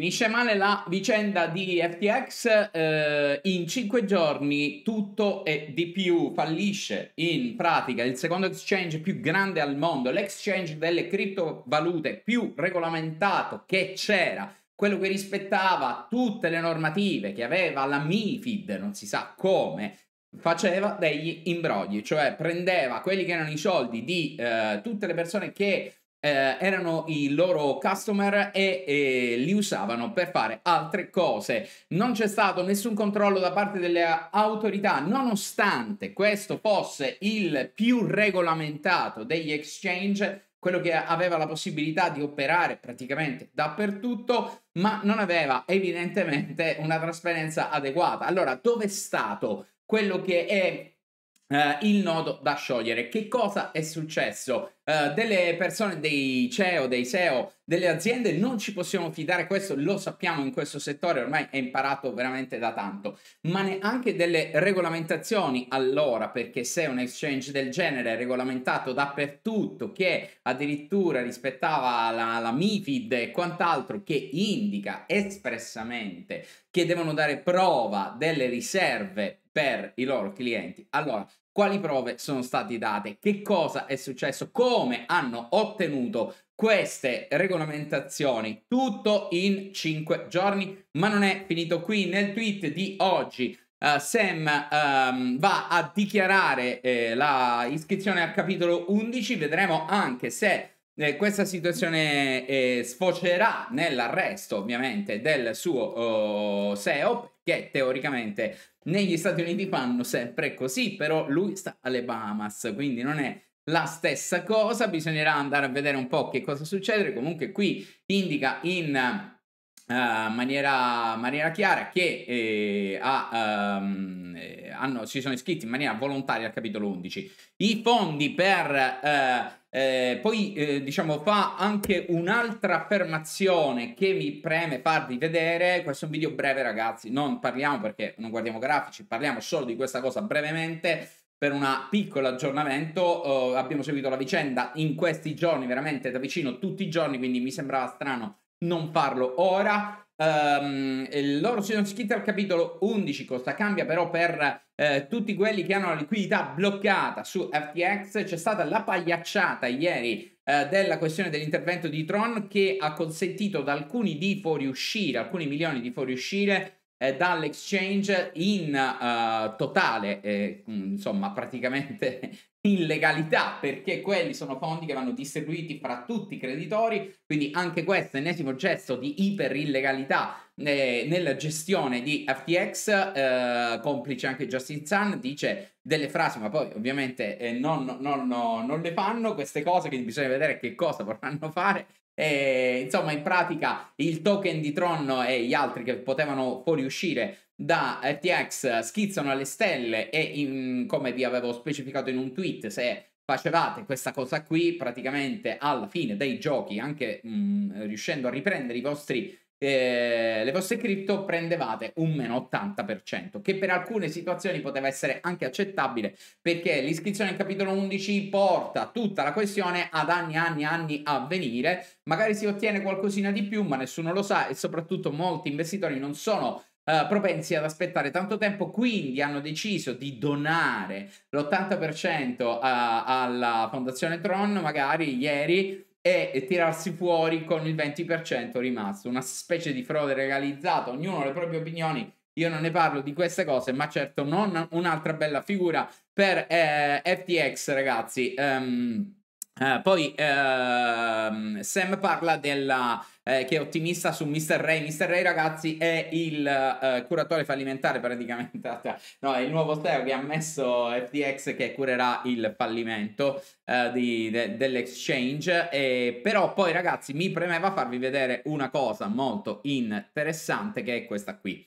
Finisce male la vicenda di FTX, eh, in cinque giorni tutto e di più fallisce in pratica il secondo exchange più grande al mondo, l'exchange delle criptovalute più regolamentato che c'era, quello che rispettava tutte le normative che aveva la MIFID, non si sa come, faceva degli imbrogli, cioè prendeva quelli che erano i soldi di eh, tutte le persone che eh, erano i loro customer e, e, li usavano per fare altre cose. Non c'è stato nessun controllo da parte delle autorità, nonostante questo fosse il più regolamentato degli exchange, quello che aveva la possibilità di operare praticamente dappertutto, ma non aveva evidentemente una trasparenza adeguata. Allora, dove è stato quello che è Uh, il nodo da sciogliere. Che cosa è successo? Uh, delle persone, dei CEO, dei SEO, delle aziende non ci possiamo fidare, questo lo sappiamo in questo settore, ormai è imparato veramente da tanto, ma neanche delle regolamentazioni allora, perché se un exchange del genere è regolamentato dappertutto, che addirittura rispettava la, la MIFID e quant'altro, che indica espressamente che devono dare prova delle riserve per i loro clienti. Allora, quali prove sono state date, che cosa è successo, come hanno ottenuto queste regolamentazioni, tutto in 5 giorni, ma non è finito qui nel tweet di oggi. Uh, Sam um, va a dichiarare eh, la iscrizione al capitolo 11, vedremo anche se eh, questa situazione eh, sfocerà nell'arresto ovviamente del suo oh, SEO che teoricamente negli Stati Uniti fanno sempre così, però lui sta alle Bahamas, quindi non è la stessa cosa, bisognerà andare a vedere un po' che cosa succede, comunque qui indica in eh, in maniera, maniera, chiara che eh, ha, um, hanno, si sono iscritti in maniera volontaria al capitolo 11. I fondi per... Eh, eh, poi eh, diciamo fa anche un'altra affermazione che mi preme farvi vedere. Questo è un video breve, ragazzi. Non parliamo perché non guardiamo grafici, parliamo solo di questa cosa brevemente. Per un piccolo aggiornamento, eh, abbiamo seguito la vicenda in questi giorni, veramente da vicino tutti i giorni, quindi mi sembrava strano non farlo ora. Um, loro sono iscritti al capitolo 11, costa cambia però per eh, tutti quelli che hanno la liquidità bloccata su FTX. C'è stata la pagliacciata ieri eh, della questione dell'intervento di Tron che ha consentito ad alcuni di fuoriuscire, alcuni milioni di fuoriuscire eh, dall'exchange in uh, totale, eh, mm, insomma, praticamente illegalità, perché quelli sono fondi che vanno distribuiti fra tutti i creditori, quindi anche questo ennesimo gesto di iperillegalità eh, nella gestione di FTX, eh, complice anche Justin Sun, dice delle frasi, ma poi ovviamente non, eh, non, non, non le fanno queste cose, quindi bisogna vedere che cosa vorranno fare e, insomma, in pratica il token di Tron e gli altri che potevano fuoriuscire da RTX schizzano alle stelle e in, come vi avevo specificato in un tweet, se facevate questa cosa qui praticamente alla fine dei giochi, anche mh, mm, riuscendo a riprendere i vostri eh, le vostre cripto prendevate un meno 80%, che per alcune situazioni poteva essere anche accettabile perché l'iscrizione al capitolo 11 porta tutta la questione ad anni, anni, anni a venire, magari si ottiene qualcosina di più ma nessuno lo sa e soprattutto molti investitori non sono Uh, propensi ad aspettare tanto tempo, quindi hanno deciso di donare l'80% uh, eh, alla fondazione Tron, magari ieri, e tirarsi fuori con il 20% rimasto, una specie di frode legalizzata, ognuno ha le proprie opinioni. Io non ne parlo di queste cose, ma certo non un'altra bella figura per eh, FTX, ragazzi. Um, eh, poi ehm, Sam parla della, eh, che è ottimista su Mr. Ray. Mr. Ray, ragazzi, è il eh, curatore fallimentare praticamente, cioè, no, è il nuovo CEO che ha messo FTX che curerà il fallimento eh, di, de, dell'exchange. E, però poi, ragazzi, mi premeva farvi vedere una cosa molto interessante che è questa qui.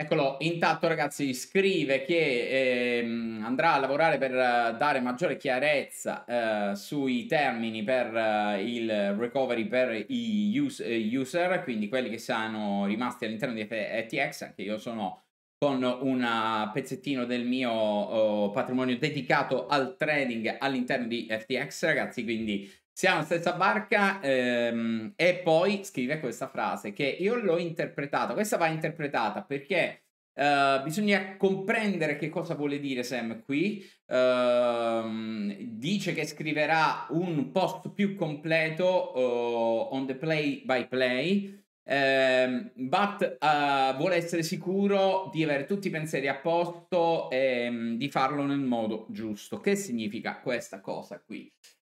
Eccolo, intatto ragazzi scrive che ehm, andrà a lavorare per eh, dare maggiore chiarezza eh, sui termini per eh, il recovery per i us eh, user, quindi quelli che siano rimasti all'interno di FTX, anche io sono con un pezzettino del mio oh, patrimonio dedicato al trading all'interno di FTX ragazzi, quindi siamo stessa barca ehm, e poi scrive questa frase che io l'ho interpretata, questa va interpretata perché eh, bisogna comprendere che cosa vuole dire Sam qui, eh, dice che scriverà un post più completo uh, on the play by play, ehm, eh, but uh, vuole essere sicuro di avere tutti i pensieri a posto e um, di farlo nel modo giusto. Che significa questa cosa qui?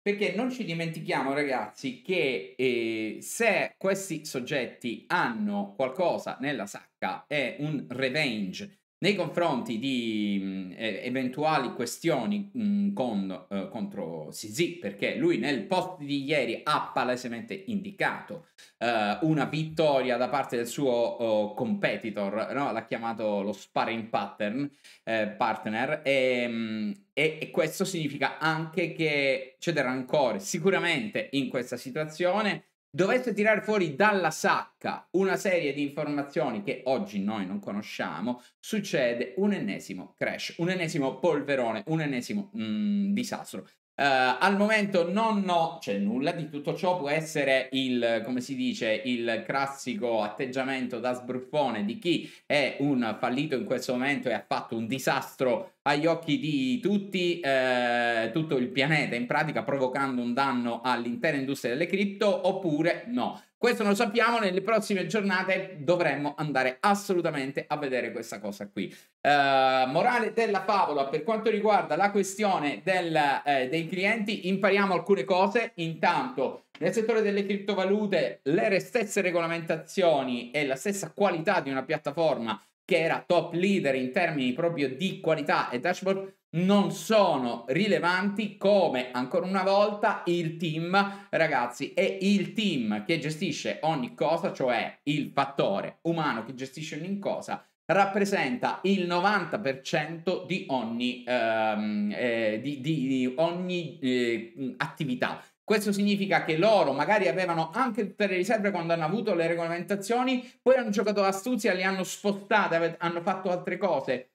Perché non ci dimentichiamo, ragazzi, che eh, se questi soggetti hanno qualcosa nella sacca è un revenge nei confronti di mh, mm, eh, eventuali questioni mh, mm, con, eh, contro Sisi, perché lui nel post di ieri ha palesemente indicato eh, una vittoria da parte del suo oh, competitor, no? l'ha chiamato lo sparring pattern, eh, partner, e, mh, mm, e, e questo significa anche che c'è del rancore. Sicuramente in questa situazione Dovete tirare fuori dalla sacca una serie di informazioni che oggi noi non conosciamo, succede un ennesimo crash, un ennesimo polverone, un ennesimo mm, disastro. Uh, al momento non ho, cioè nulla di tutto ciò può essere il, come si dice, il classico atteggiamento da sbruffone di chi è un fallito in questo momento e ha fatto un disastro agli occhi di tutti, eh, tutto il pianeta, in pratica provocando un danno all'intera industria delle cripto, oppure no. Questo non lo sappiamo, nelle prossime giornate dovremmo andare assolutamente a vedere questa cosa qui. Uh, morale della favola, per quanto riguarda la questione del, eh, dei clienti, impariamo alcune cose. Intanto, nel settore delle criptovalute, le stesse regolamentazioni e la stessa qualità di una piattaforma che era top leader in termini proprio di qualità e dashboard non sono rilevanti come ancora una volta il team, ragazzi, è il team che gestisce ogni cosa, cioè il fattore umano che gestisce ogni cosa rappresenta il 90% di ogni, ehm, eh, di, di, di ogni eh, attività. Questo significa che loro magari avevano anche tutte le riserve quando hanno avuto le regolamentazioni, poi hanno giocato astuzia, le hanno spostate, hanno fatto altre cose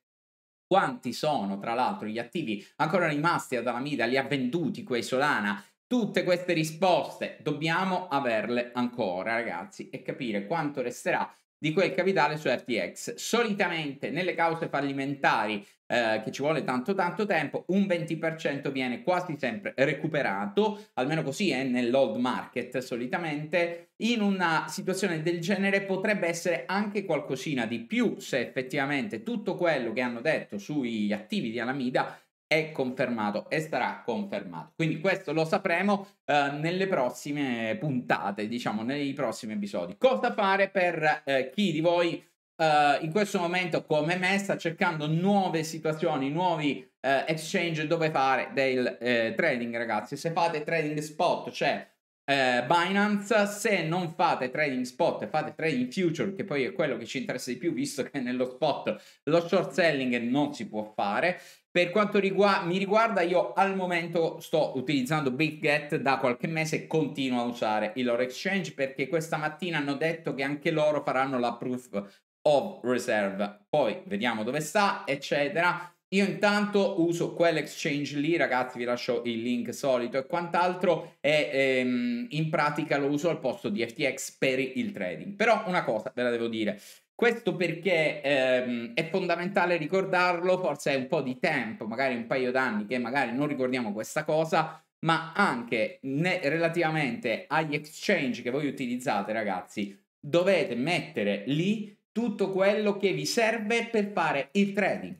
quanti sono, tra l'altro, gli attivi ancora rimasti ad Alameda? Li ha venduti quei Solana? Tutte queste risposte dobbiamo averle ancora, ragazzi, e capire quanto resterà di quel capitale su FTX. Solitamente nelle cause fallimentari, eh, che ci vuole tanto tanto tempo, un 20% viene quasi sempre recuperato, almeno così è nell'old market solitamente. In una situazione del genere potrebbe essere anche qualcosina di più se effettivamente tutto quello che hanno detto sugli attivi di Alameda è confermato e sarà confermato. Quindi questo lo sapremo eh, nelle prossime puntate, diciamo, nei prossimi episodi. Cosa fare per eh, chi di voi eh, in questo momento come me sta cercando nuove situazioni, nuovi eh, exchange dove fare del eh, trading, ragazzi. Se fate trading spot, cioè eh, Binance, se non fate trading spot, fate trading future, che poi è quello che ci interessa di più, visto che nello spot lo short selling non si può fare. Per quanto rigu- mi riguarda, io al momento sto utilizzando BitGet da qualche mese e continuo a usare il loro exchange perché questa mattina hanno detto che anche loro faranno la proof of reserve. Poi vediamo dove sta, eccetera io intanto uso quell'exchange lì, ragazzi, vi lascio il link solito e quant'altro, e ehm, in pratica lo uso al posto di FTX per il trading. Però una cosa ve la devo dire, questo perché ehm, è fondamentale ricordarlo, forse è un po' di tempo, magari un paio d'anni che magari non ricordiamo questa cosa, ma anche ne- relativamente agli exchange che voi utilizzate, ragazzi, dovete mettere lì tutto quello che vi serve per fare il trading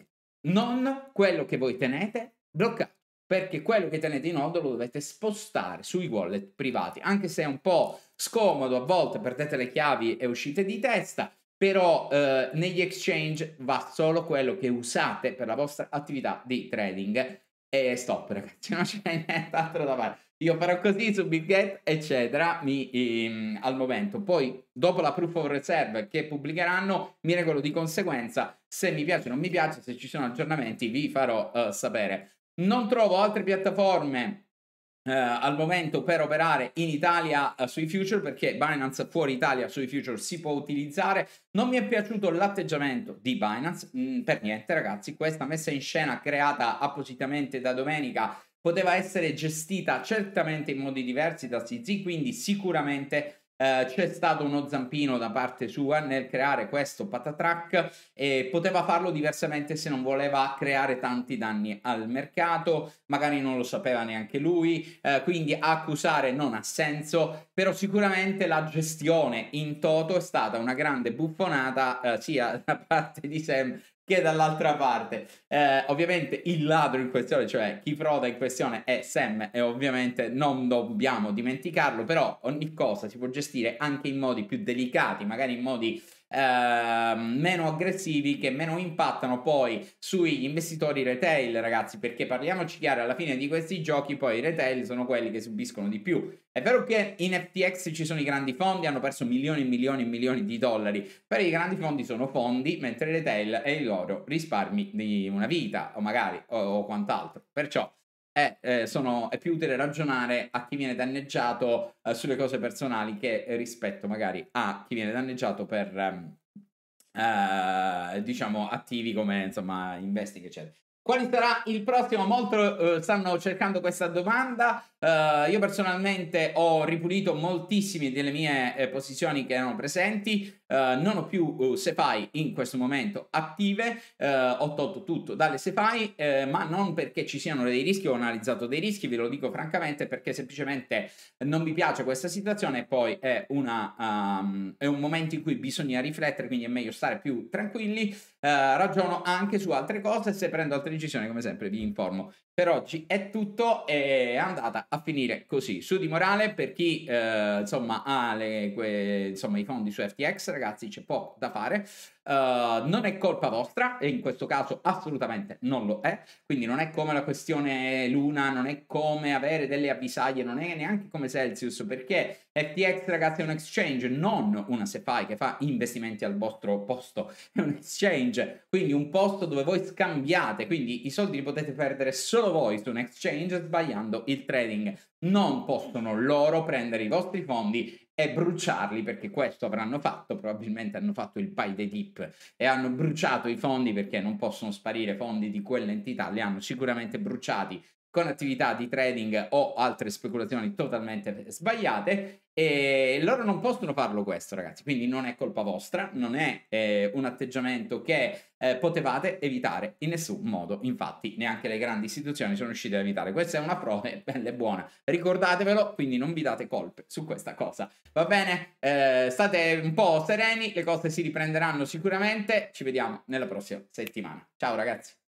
non quello che voi tenete bloccato perché quello che tenete in nodo lo dovete spostare sui wallet privati, anche se è un po' scomodo, a volte perdete le chiavi e uscite di testa, però eh, negli exchange va solo quello che usate per la vostra attività di trading. E stop ragazzi, non c'è nient'altro da fare io farò così su Big Gates, eccetera, mi, ehm, al momento. Poi, dopo la proof of reserve che pubblicheranno, mi regolo di conseguenza. Se mi piace o non mi piace, se ci sono aggiornamenti, vi farò eh, sapere. Non trovo altre piattaforme eh, al momento per operare in Italia eh, sui future, perché Binance fuori Italia sui future si può utilizzare. Non mi è piaciuto l'atteggiamento di Binance, mh, mm, per niente, ragazzi. Questa messa in scena creata appositamente da domenica poteva essere gestita certamente in modi diversi da Zizi, quindi sicuramente Uh, c'è stato uno zampino da parte sua nel creare questo patatrack e poteva farlo diversamente se non voleva creare tanti danni al mercato, magari non lo sapeva neanche lui, uh, quindi accusare non ha senso, però sicuramente la gestione in toto è stata una grande buffonata uh, sia da parte di Sam che dall'altra parte. Eh, ovviamente il ladro in questione, cioè chi froda in questione è Sam e ovviamente non dobbiamo dimenticarlo, però ogni cosa si può gestire anche in modi più delicati, magari in modi Ehm, meno aggressivi che meno impattano poi sugli investitori retail, ragazzi, perché parliamoci chiaro, alla fine di questi giochi poi i retail sono quelli che subiscono di più. È vero che in FTX ci sono i grandi fondi, hanno perso milioni e milioni e milioni di dollari, però i grandi fondi sono fondi, mentre il retail è il loro risparmi di una vita o magari o, o quant'altro. Perciò è, eh, sono, è, più utile ragionare a chi viene danneggiato eh, sulle cose personali che rispetto magari a chi viene danneggiato per, ehm, eh, diciamo, attivi come, insomma, investing, eccetera. Quali sarà il prossimo? Molto eh, stanno cercando questa domanda. Eh, io personalmente ho ripulito moltissime delle mie eh, posizioni che erano presenti. Eh, non ho più uh, eh, SEPAI in questo momento attive. Eh, ho tolto tutto dalle SEPAI, ma non perché ci siano dei rischi. Ho analizzato dei rischi, ve lo dico francamente, perché semplicemente non mi piace questa situazione. E poi è, una, um, è un momento in cui bisogna riflettere, quindi è meglio stare più tranquilli. Eh, ragiono anche su altre cose se prendo altre decisioni come sempre vi informo per oggi è tutto, è andata a finire così. Su di morale, per chi eh, insomma ha le, que, insomma, i fondi su FTX, ragazzi, c'è poco da fare. Uh, non è colpa vostra, e in questo caso assolutamente non lo è. Quindi non è come la questione Luna, non è come avere delle avvisaglie, non è neanche come Celsius, perché FTX, ragazzi, è un exchange, non una SeFi che fa investimenti al vostro posto, è un exchange, quindi un posto dove voi scambiate, quindi i soldi li potete perdere solo solo voi su un exchange sbagliando il trading. Non possono loro prendere i vostri fondi e bruciarli perché questo avranno fatto, probabilmente hanno fatto il pie dei dip e hanno bruciato i fondi perché non possono sparire fondi di quell'entità, li hanno sicuramente bruciati con attività di trading o altre speculazioni totalmente sbagliate e loro non possono farlo questo, ragazzi, quindi non è colpa vostra, non è eh, un atteggiamento che eh, potevate evitare in nessun modo. Infatti, neanche le grandi istituzioni sono riuscite a evitare. Questa è una prova bella e buona. Ricordatevelo, quindi non vi date colpe su questa cosa. Va bene? Eh, state un po' sereni, le cose si riprenderanno sicuramente. Ci vediamo nella prossima settimana. Ciao ragazzi.